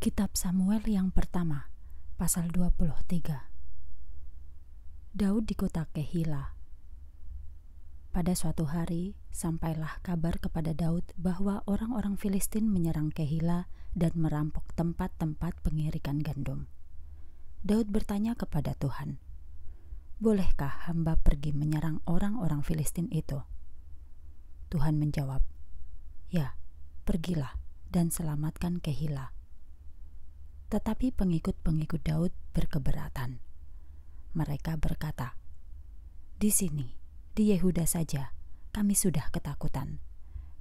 Kitab Samuel yang pertama, pasal 23. Daud di kota Kehila. Pada suatu hari, sampailah kabar kepada Daud bahwa orang-orang Filistin menyerang Kehila dan merampok tempat-tempat pengirikan gandum. Daud bertanya kepada Tuhan, "Bolehkah hamba pergi menyerang orang-orang Filistin itu?" Tuhan menjawab, "Ya, pergilah dan selamatkan Kehila." Tetapi pengikut-pengikut Daud berkeberatan. Mereka berkata, "Di sini, di Yehuda saja, kami sudah ketakutan.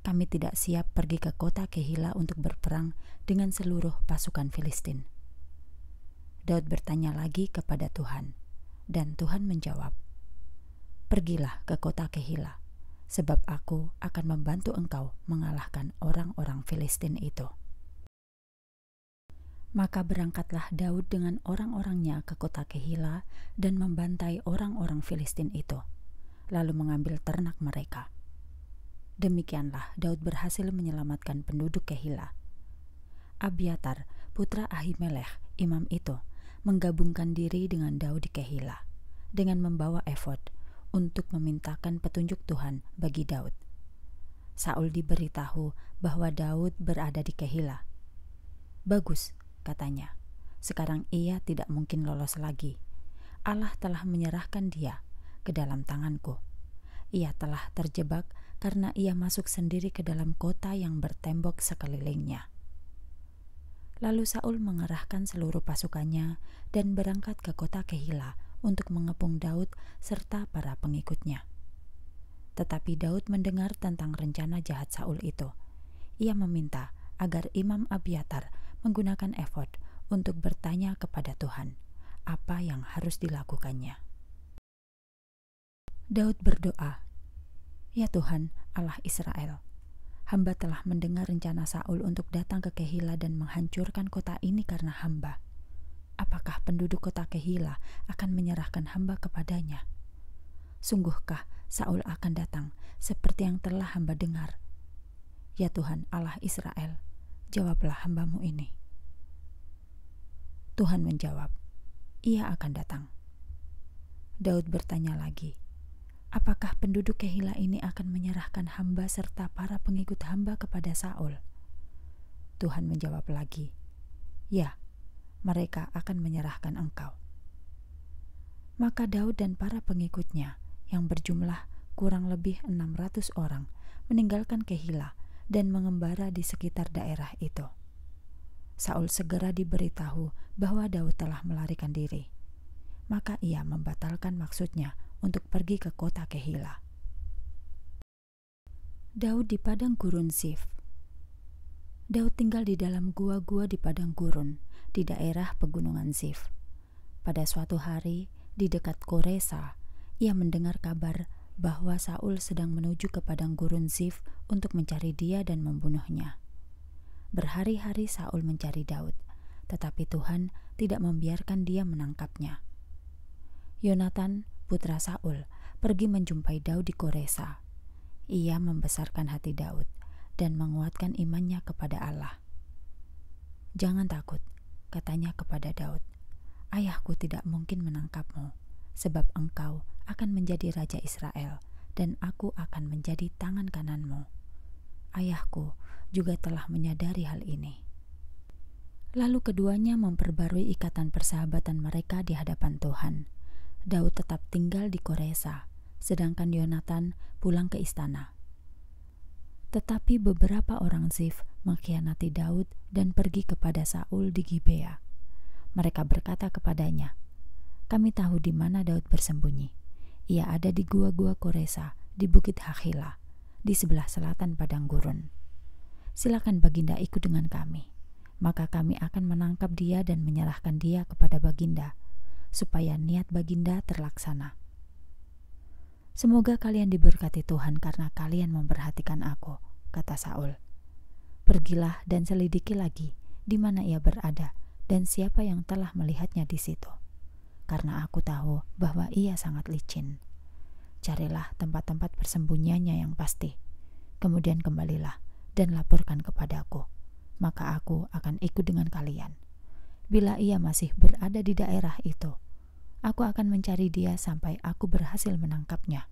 Kami tidak siap pergi ke kota Kehila untuk berperang dengan seluruh pasukan Filistin." Daud bertanya lagi kepada Tuhan, dan Tuhan menjawab, "Pergilah ke kota Kehila, sebab aku akan membantu engkau mengalahkan orang-orang Filistin itu." Maka berangkatlah Daud dengan orang-orangnya ke kota Kehila dan membantai orang-orang Filistin itu, lalu mengambil ternak mereka. Demikianlah Daud berhasil menyelamatkan penduduk Kehila. Abiatar, putra Ahimelech, imam itu, menggabungkan diri dengan Daud di Kehila dengan membawa efod untuk memintakan petunjuk Tuhan bagi Daud. Saul diberitahu bahwa Daud berada di Kehila. Bagus, katanya. Sekarang ia tidak mungkin lolos lagi. Allah telah menyerahkan dia ke dalam tanganku. Ia telah terjebak karena ia masuk sendiri ke dalam kota yang bertembok sekelilingnya. Lalu Saul mengerahkan seluruh pasukannya dan berangkat ke kota Kehila untuk mengepung Daud serta para pengikutnya. Tetapi Daud mendengar tentang rencana jahat Saul itu. Ia meminta agar Imam Abiatar menggunakan effort untuk bertanya kepada Tuhan apa yang harus dilakukannya. Daud berdoa, "Ya Tuhan, Allah Israel, hamba telah mendengar rencana Saul untuk datang ke Kehila dan menghancurkan kota ini karena hamba. Apakah penduduk kota Kehila akan menyerahkan hamba kepadanya? Sungguhkah Saul akan datang seperti yang telah hamba dengar?" Ya Tuhan, Allah Israel, Jawablah hambamu ini. Tuhan menjawab, ia akan datang. Daud bertanya lagi, apakah penduduk Kehila ini akan menyerahkan hamba serta para pengikut hamba kepada Saul? Tuhan menjawab lagi, ya, mereka akan menyerahkan engkau. Maka Daud dan para pengikutnya yang berjumlah kurang lebih 600 orang meninggalkan Kehila dan mengembara di sekitar daerah itu. Saul segera diberitahu bahwa Daud telah melarikan diri. Maka ia membatalkan maksudnya untuk pergi ke kota Kehila. Daud di padang gurun Sif. Daud tinggal di dalam gua-gua di padang gurun di daerah pegunungan Sif. Pada suatu hari di dekat Koresa, ia mendengar kabar bahwa Saul sedang menuju ke padang gurun Zif untuk mencari dia dan membunuhnya. Berhari-hari Saul mencari Daud, tetapi Tuhan tidak membiarkan dia menangkapnya. Yonatan, putra Saul, pergi menjumpai Daud di Koresa. Ia membesarkan hati Daud dan menguatkan imannya kepada Allah. Jangan takut, katanya kepada Daud. Ayahku tidak mungkin menangkapmu, sebab engkau akan menjadi raja Israel, dan aku akan menjadi tangan kananmu. Ayahku juga telah menyadari hal ini. Lalu keduanya memperbarui ikatan persahabatan mereka di hadapan Tuhan. Daud tetap tinggal di Koresa, sedangkan Yonatan pulang ke istana. Tetapi beberapa orang Zif mengkhianati Daud dan pergi kepada Saul di Gibea. Mereka berkata kepadanya, "Kami tahu di mana Daud bersembunyi. Ia ada di gua-gua Koresa, di Bukit Hakila, di sebelah selatan padang gurun. Silakan Baginda ikut dengan kami, maka kami akan menangkap dia dan menyerahkan dia kepada Baginda, supaya niat Baginda terlaksana. Semoga kalian diberkati Tuhan karena kalian memperhatikan aku, kata Saul. Pergilah dan selidiki lagi di mana ia berada dan siapa yang telah melihatnya di situ karena aku tahu bahwa ia sangat licin. Carilah tempat-tempat persembunyiannya yang pasti. Kemudian kembalilah dan laporkan kepadaku. Maka aku akan ikut dengan kalian. Bila ia masih berada di daerah itu, aku akan mencari dia sampai aku berhasil menangkapnya.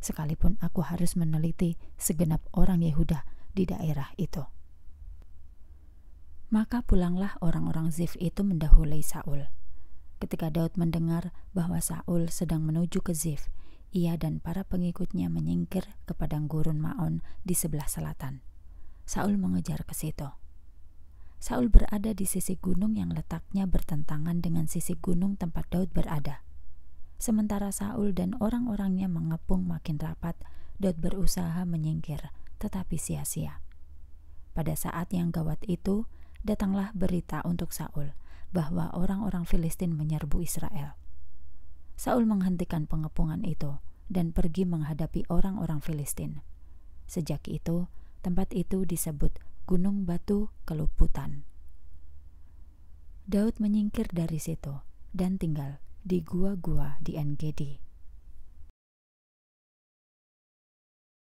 Sekalipun aku harus meneliti segenap orang Yehuda di daerah itu. Maka pulanglah orang-orang Zif itu mendahului Saul Ketika Daud mendengar bahwa Saul sedang menuju ke Zif, ia dan para pengikutnya menyingkir ke padang gurun Maon di sebelah selatan. Saul mengejar ke situ. Saul berada di sisi gunung yang letaknya bertentangan dengan sisi gunung tempat Daud berada. Sementara Saul dan orang-orangnya mengepung makin rapat, Daud berusaha menyingkir, tetapi sia-sia. Pada saat yang gawat itu, datanglah berita untuk Saul bahwa orang-orang Filistin menyerbu Israel. Saul menghentikan pengepungan itu dan pergi menghadapi orang-orang Filistin. Sejak itu, tempat itu disebut Gunung Batu Keluputan. Daud menyingkir dari situ dan tinggal di gua-gua di Engedi.